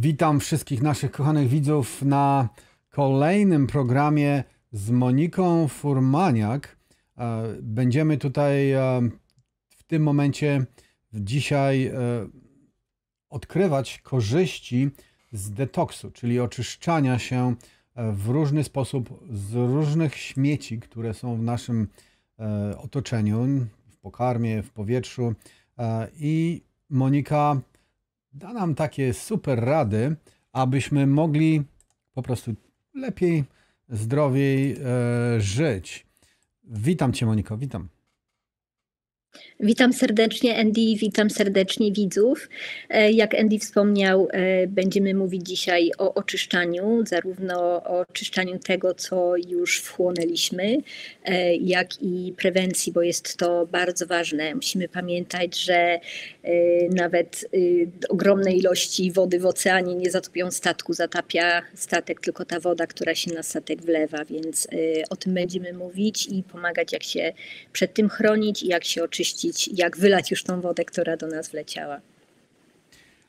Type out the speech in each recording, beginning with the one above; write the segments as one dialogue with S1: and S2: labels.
S1: Witam wszystkich naszych kochanych widzów na kolejnym programie z Moniką Furmaniak. E, będziemy tutaj e, w tym momencie dzisiaj e, odkrywać korzyści z detoksu, czyli oczyszczania się w różny sposób z różnych śmieci, które są w naszym otoczeniu, w pokarmie, w powietrzu. I Monika da nam takie super rady, abyśmy mogli po prostu lepiej, zdrowiej e, żyć. Witam Cię, Moniko, witam.
S2: Witam serdecznie Andy, witam serdecznie widzów. E, jak Andy wspomniał, e, będziemy mówić dzisiaj o oczyszczaniu, zarówno o oczyszczaniu tego, co już wchłonęliśmy, e, jak i prewencji, bo jest to bardzo ważne. Musimy pamiętać, że nawet y, ogromne ilości wody w oceanie nie zatopią statku, zatapia statek tylko ta woda, która się na statek wlewa, więc y, o tym będziemy mówić i pomagać, jak się przed tym chronić i jak się oczyścić oczyścić, jak wylać już tą wodę, która do nas wleciała.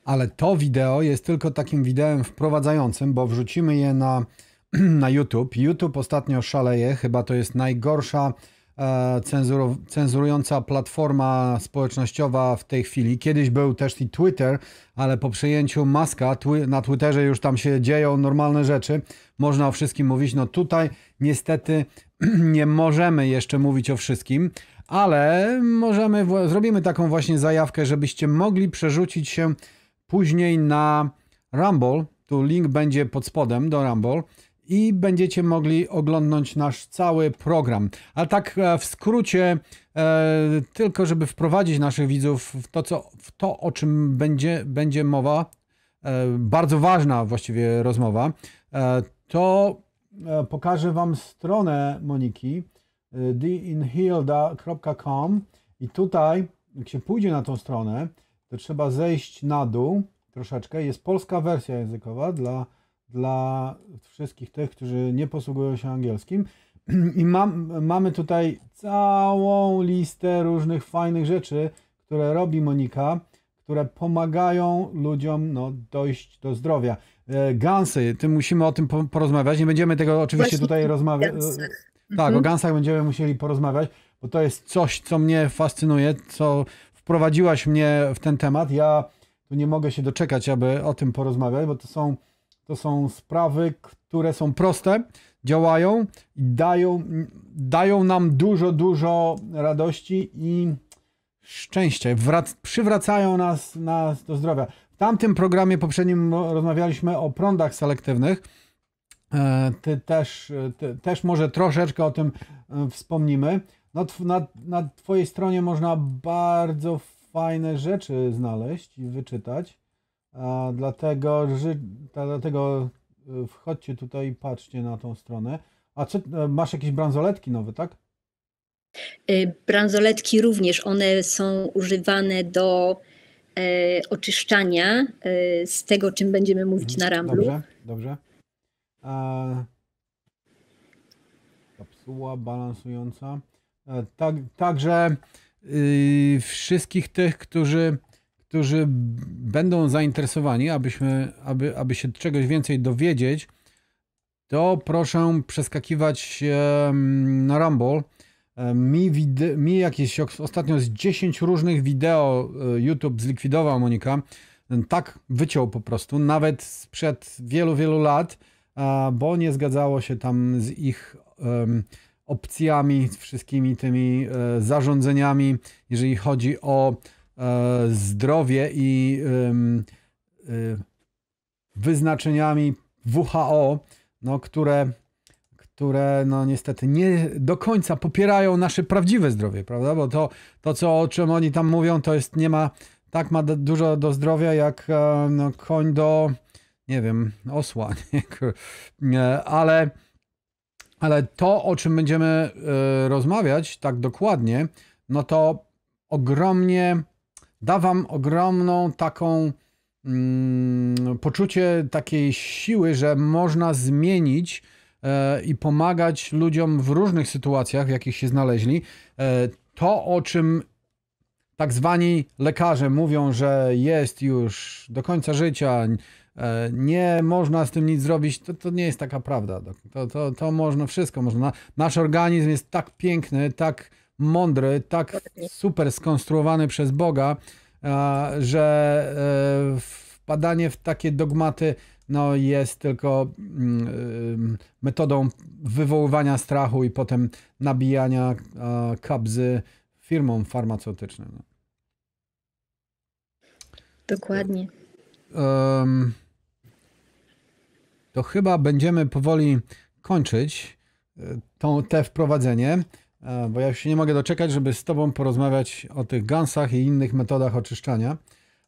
S1: Ale to wideo jest tylko takim wideem wprowadzającym, bo wrzucimy je na, na YouTube. YouTube ostatnio szaleje, chyba to jest najgorsza e, cenzuru, cenzurująca platforma społecznościowa w tej chwili. Kiedyś był też i Twitter, ale po przejęciu Maska na Twitterze już tam się dzieją normalne rzeczy. Można o wszystkim mówić. No tutaj niestety nie możemy jeszcze mówić o wszystkim, ale możemy, zrobimy taką właśnie zajawkę, żebyście mogli przerzucić się później na Rumble. Tu link będzie pod spodem do Rumble i będziecie mogli oglądnąć nasz cały program. Ale tak e, w skrócie, e, tylko żeby wprowadzić naszych widzów w to, co, w to o czym będzie, będzie mowa, e, bardzo ważna właściwie rozmowa, e, to e, pokażę Wam stronę Moniki dinhilda.com i tutaj, jak się pójdzie na tą stronę, to trzeba zejść na dół troszeczkę. Jest polska wersja językowa dla, dla wszystkich tych, którzy nie posługują się angielskim. I mam, mamy tutaj całą listę różnych fajnych rzeczy, które robi Monika, które pomagają ludziom no, dojść do zdrowia. E, Gansy, ty musimy o tym porozmawiać. Nie będziemy tego oczywiście Właśnie tutaj rozmawiać tak, mhm. o Gansach będziemy musieli porozmawiać, bo to jest coś, co mnie fascynuje, co wprowadziłaś mnie w ten temat. Ja tu nie mogę się doczekać, aby o tym porozmawiać, bo to są, to są sprawy, które są proste, działają i dają, dają nam dużo, dużo radości i szczęścia. Wrac przywracają nas, nas do zdrowia. W tamtym programie poprzednim rozmawialiśmy o prądach selektywnych E, ty też, e, ty też może troszeczkę o tym e, wspomnimy. Na, na, na Twojej stronie można bardzo fajne rzeczy znaleźć i wyczytać. Dlatego, dlatego wchodźcie tutaj i patrzcie na tą stronę. A co, masz jakieś bransoletki nowe, tak?
S2: Bransoletki również, one są używane do e, oczyszczania e, z tego, czym będziemy mówić mhm, na ramblu. Dobrze,
S1: dobrze. E, kapsuła balansująca. E, tak, także y, wszystkich tych, którzy, którzy będą zainteresowani, abyśmy, aby, aby się czegoś więcej dowiedzieć, to proszę przeskakiwać mm, na Rumble. E, mi, wide, mi jakieś ostatnio z 10 różnych wideo YouTube zlikwidował Monika. Tak wyciął po prostu, nawet sprzed wielu, wielu lat bo nie zgadzało się tam z ich opcjami, wszystkimi tymi e, zarządzeniami, jeżeli chodzi o e, zdrowie i e, wyznaczeniami WHO, no, które, które no, niestety nie do końca popierają nasze prawdziwe zdrowie, prawda? Bo to, to co, o czym oni tam mówią, to jest nie ma, tak ma dużo do zdrowia jak no, koń do nie wiem, osła, e, ale, ale to, o czym będziemy e, rozmawiać tak dokładnie, no to ogromnie da wam ogromną taką mm, poczucie takiej siły, że można zmienić e, i pomagać ludziom w różnych sytuacjach, w jakich się znaleźli. to, o czym tak zwani lekarze mówią, że jest już do końca życia, E, nie można z tym nic zrobić, to, to nie jest taka prawda. To, to, to można, wszystko można. Nasz organizm jest tak piękny, tak mądry, tak super skonstruowany przez Boga, e, że e, wpadanie w takie dogmaty no, jest tylko mm, metodą wywoływania strachu i potem nabijania kabzy firmom farmaceutycznym. No.
S2: Dokładnie.
S1: Um, to chyba będziemy powoli kończyć e, to te wprowadzenie, e, bo ja już się nie mogę doczekać, żeby z Tobą porozmawiać o tych gansach i innych metodach oczyszczania.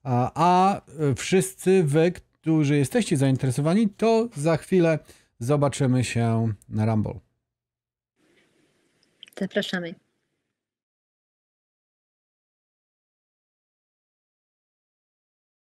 S1: a e, wszyscy Wy, którzy jesteście zainteresowani, to za chwilę zobaczymy się na Rumble. Zapraszamy.